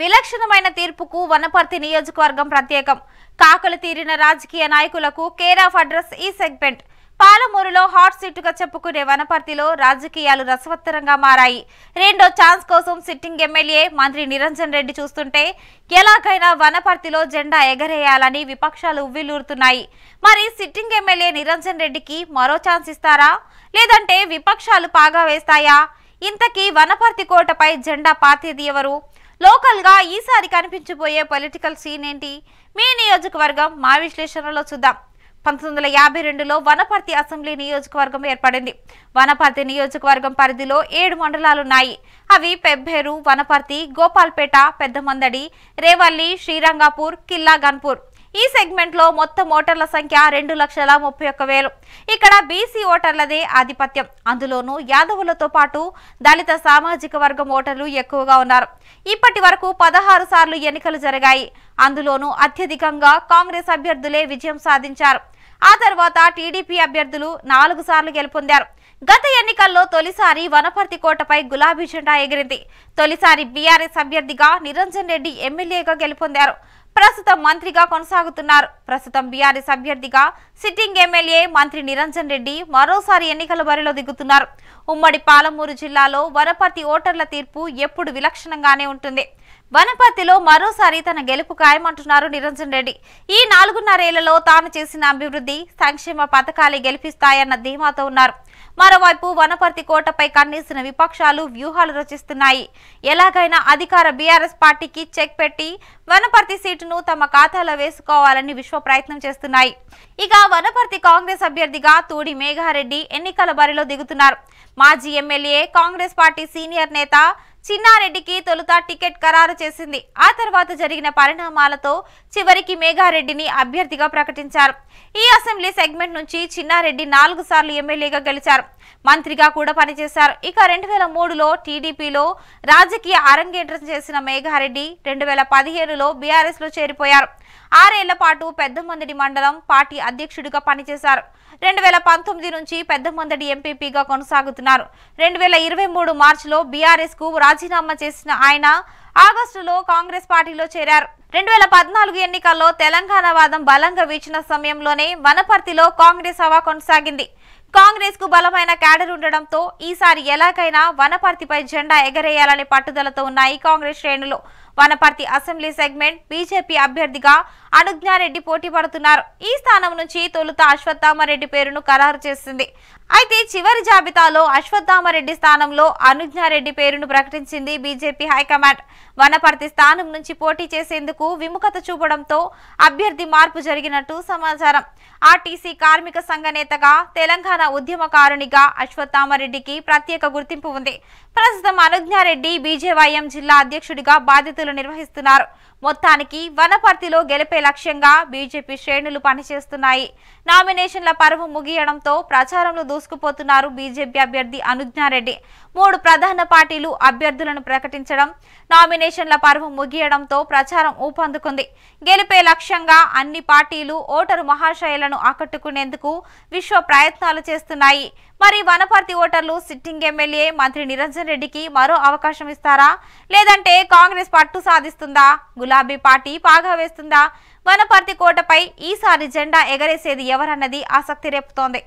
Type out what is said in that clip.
విలక్షణమైన తీర్పుకు వనపర్తి నియోజకవర్గం ప్రత్యేకం కాకలు తీరిన రాజకీయ నాయకులకు కేర్ ఆఫ్ అడ్రస్ ఈ సెగ్మెంట్ పాలమూరులో హాట్ సీటుగా చెప్పుకునే వనపర్తిలో రాజకీయాలు రసవత్తరంగా మారాయి రెండో ఛాన్స్ కోసం సిట్టింగ్ ఎమ్మెల్యే మంత్రి నిరంజన్ రెడ్డి చూస్తుంటే ఎలాగైనా వనపర్తిలో జెండా ఎగరేయాలని విపక్షాలు ఉవ్విలూరుతున్నాయి మరి సిట్టింగ్ ఎమ్మెల్యే నిరంజన్ రెడ్డికి మరో ఛాన్స్ ఇస్తారా లేదంటే విపక్షాలు పాగా వేస్తాయా ఇంతకీ వనపర్తి కోటపై జెండా పాతేది ఎవరు లోకల్గా ఈసారి కనిపించబోయే పొలిటికల్ సీన్ ఏంటి మీ నియోజకవర్గం మా విశ్లేషణలో చూద్దాం పంతొమ్మిది వందల యాభై రెండులో వనపర్తి అసెంబ్లీ నియోజకవర్గం ఏర్పడింది వనపర్తి నియోజకవర్గం పరిధిలో ఏడు మండలాలున్నాయి అవి పెబ్బేరు వనపర్తి గోపాల్పేట పెద్దమందడి రేవల్లి శ్రీరంగాపూర్ కిల్లాగన్పూర్ ఈ సెగ్మెంట్లో మొత్తం ఓటర్ల సంఖ్య రెండు లక్షల ముప్పై ఒక్క వేలు ఇక్కడ బీసీ ఓటర్లదే ఆధిపత్యం అందులోనూ యాదవులతో పాటు దళిత సామాజిక వర్గం ఓటర్లు ఎక్కువగా ఉన్నారు ఇప్పటి వరకు పదహారు సార్లు ఎన్నికలు జరిగాయి అందులోనూ అత్యధికంగా కాంగ్రెస్ అభ్యర్థులే విజయం సాధించారు ఆ తర్వాత టీడీపీ అభ్యర్థులు నాలుగు సార్లు గెలుపొందారు గత ఎన్నికల్లో తొలిసారి వనపర్తి కోటపై గులాబీ జెండా ఎగిరింది తొలిసారి బీఆర్ఎస్ అభ్యర్థిగా నిరంజన్ రెడ్డి ఎమ్మెల్యేగా గెలుపొందారు ప్రస్తుతం మంత్రిగా కొనసాగుతున్నారు ప్రస్తుతం బీఆర్ఎస్ అభ్యర్థిగా సిట్టింగ్ ఎమ్మెల్యే మంత్రి నిరంజన్ రెడ్డి మరోసారి ఎన్నికల బరిలో దిగుతున్నారు ఉమ్మడి పాలమూరు జిల్లాలో వనపర్తి ఓటర్ల తీర్పు ఎప్పుడు విలక్షణంగానే ఉంటుంది వనపర్తిలో మరోసారి తన గెలుపు ఖాయమంటున్నారు నిరంజన్ రెడ్డి ఈ నాలుగున్నరేళ్లలో తాను చేసిన అభివృద్ధి సంక్షేమ పథకాలే గెలిపిస్తాయన్న ధీమాతో ఉన్నారు మరోవైపు వనపర్తి కోటపై కన్నీసిన విపక్షాలు వ్యూహాలు రచిస్తున్నాయి ఎలాగైనా అధికార బీఆర్ఎస్ పార్టీకి చెక్ పెట్టి వనపర్తి సీటును తమ ఖాతాలో వేసుకోవాలని విశ్వ ప్రయత్నం చేస్తున్నాయి ఇక వనపర్తి కాంగ్రెస్ అభ్యర్థిగా తూడి మేఘారెడ్డి ఎన్నికల బరిలో దిగుతున్నారు మాజీ ఎమ్మెల్యే కాంగ్రెస్ పార్టీ సీనియర్ నేత చిన్నారెడ్డికి తొలుత టికెట్ ఖరారు చేసింది ఆ తర్వాత జరిగిన పరిణామాలతో చివరికి మేఘారెడ్డిని అభ్యర్థిగా ప్రకటించారు ఈ అసెంబ్లీ సెగ్మెంట్ నుంచి చిన్నారెడ్డి నాలుగు సార్లు ఎమ్మెల్యేగా గెలిచారు మంత్రిగా కూడా పనిచేశారు ఇక రెండు వేల మూడులో టీడీపీలో రాజకీయ అరంగేట్రం చేసిన మేఘారెడ్డి రెండు వేల పదిహేనులో బీఆర్ఎస్లో చేరిపోయారు ఆరేళ్ల పాటు పెద్దమందడి మండలం పార్టీ అధ్యక్షుడిగా పనిచేశారు రెండు వేల పంతొమ్మిది నుంచి పెద్దమందడి ఎంపీపీగా కొనసాగుతున్నారు రెండు వేల ఇరవై మూడు మార్చిలో బీఆర్ఎస్కు రాజీనామా చేసిన ఆయన ఆగస్టులో కాంగ్రెస్ పార్టీలో చేరారు రెండు వేల పద్నాలుగు ఎన్నికల్లో తెలంగాణ వాదం బలంగా వీచిన సమయంలోనే వనపర్తిలో కాంగ్రెస్ హవా కొనసాగింది కాంగ్రెస్ కు బలమైన క్యాడర్ ఉండడంతో ఈసారి ఎలాగైనా వనపర్తిపై జెండా ఎగరేయాలనే పట్టుదలతో ఉన్నాయి కాంగ్రెస్ శ్రేణులు వనపర్తి అసెంబ్లీ సెగ్మెంట్ బీజేపీ అభ్యర్థిగా అనుజ్ఞారెడ్డి పోటీ పడుతున్నారు ఈ స్థానం నుంచి తొలుత అశ్వత్థామరెడ్డి పేరును ఖరారు చేసింది అయితే చివరి జాబితాలో అశ్వత్థామరెడ్డి స్థానంలో అనుజ్ఞారెడ్డి పేరును ప్రకటించింది బీజేపీ హైకమాండ్ వనపర్తి స్థానం నుంచి పోటీ చేసేందుకు విముఖత చూపడంతో అభ్యర్థి మార్పు జరిగినట్టు సమాచారం ఆర్టీసీ కార్మిక సంఘ నేతగా తెలంగాణ ఉద్యమకారునిగా అశ్వత్థామరెడ్డికి ప్రత్యేక గుర్తింపు ఉంది ప్రస్తుతం అనుజ్ఞారెడ్డి బీజేవైఎం జిల్లా అధ్యక్షుడిగా బాధ్యతలు విధులు నిర్వహిస్తున్నారు మొత్తానికి వనపర్తిలో గెలిపే లక్ష్యంగా బీజేపీ శ్రేణులు పనిచేస్తున్నాయి నామినేషన్ల పర్వం ముగియడంతో ప్రచారంలో దూసుకుపోతున్నారు బీజేపీ అభ్యర్థి అనుజ్ఞారెడ్డి మూడు ప్రధాన పార్టీలు అభ్యర్థులను ప్రకటించడం నామినేషన్ల పర్వం ముగియడంతో ప్రచారం ఊపందుకుంది గెలిపే లక్ష్యంగా అన్ని పార్టీలు ఓటరు మహాశయలను ఆకట్టుకునేందుకు విశ్వ ప్రయత్నాలు చేస్తున్నాయి మరి వనపర్తి ఓటర్లు సిట్టింగ్ ఎమ్మెల్యే మంత్రి నిరంజన్ రెడ్డికి మరో అవకాశం ఇస్తారా లేదంటే కాంగ్రెస్ పట్టు సాధిస్తుందా గులాబీ పార్టీ పాగా వేస్తుందా వనపర్తి కోటపై ఈసారి జెండా ఎగరేసేది ఎవరన్నది ఆసక్తి రేపుతోంది